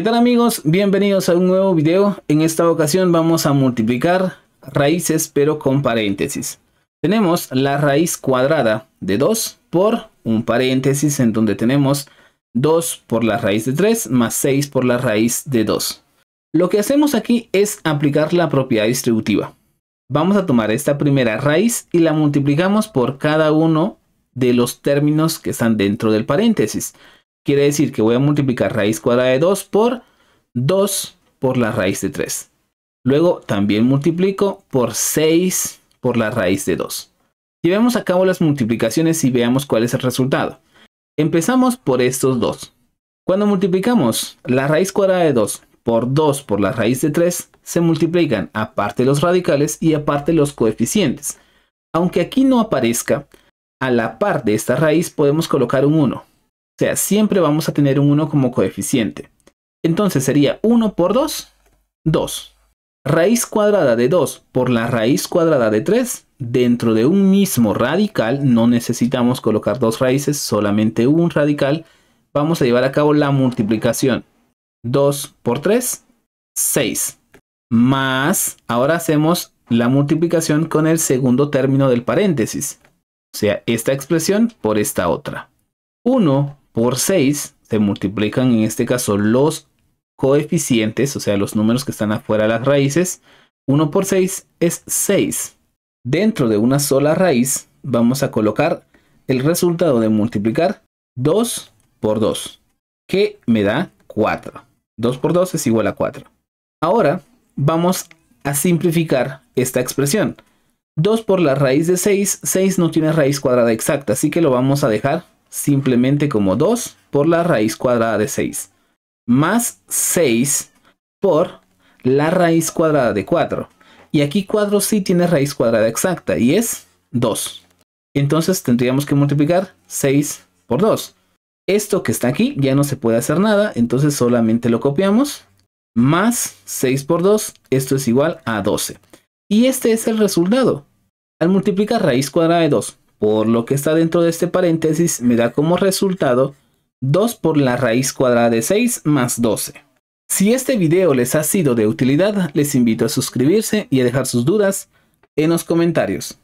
¿Qué tal amigos? Bienvenidos a un nuevo video. En esta ocasión vamos a multiplicar raíces pero con paréntesis. Tenemos la raíz cuadrada de 2 por un paréntesis en donde tenemos 2 por la raíz de 3 más 6 por la raíz de 2. Lo que hacemos aquí es aplicar la propiedad distributiva. Vamos a tomar esta primera raíz y la multiplicamos por cada uno de los términos que están dentro del paréntesis. Quiere decir que voy a multiplicar raíz cuadrada de 2 por 2 por la raíz de 3. Luego también multiplico por 6 por la raíz de 2. Llevemos a cabo las multiplicaciones y veamos cuál es el resultado. Empezamos por estos dos. Cuando multiplicamos la raíz cuadrada de 2 por 2 por la raíz de 3, se multiplican aparte los radicales y aparte los coeficientes. Aunque aquí no aparezca, a la par de esta raíz podemos colocar un 1, sea, siempre vamos a tener un 1 como coeficiente. Entonces sería 1 por 2, 2. Raíz cuadrada de 2 por la raíz cuadrada de 3, dentro de un mismo radical, no necesitamos colocar dos raíces, solamente un radical, vamos a llevar a cabo la multiplicación. 2 por 3, 6. Más, ahora hacemos la multiplicación con el segundo término del paréntesis. O sea, esta expresión por esta otra. 1 por 6 se multiplican en este caso los coeficientes, o sea, los números que están afuera de las raíces. 1 por 6 es 6. Dentro de una sola raíz vamos a colocar el resultado de multiplicar 2 por 2, que me da 4. 2 por 2 es igual a 4. Ahora vamos a simplificar esta expresión. 2 por la raíz de 6, 6 no tiene raíz cuadrada exacta, así que lo vamos a dejar simplemente como 2 por la raíz cuadrada de 6, más 6 por la raíz cuadrada de 4. Y aquí 4 sí tiene raíz cuadrada exacta y es 2. Entonces tendríamos que multiplicar 6 por 2. Esto que está aquí ya no se puede hacer nada, entonces solamente lo copiamos. Más 6 por 2, esto es igual a 12. Y este es el resultado. Al multiplicar raíz cuadrada de 2 por lo que está dentro de este paréntesis, me da como resultado 2 por la raíz cuadrada de 6 más 12. Si este video les ha sido de utilidad, les invito a suscribirse y a dejar sus dudas en los comentarios.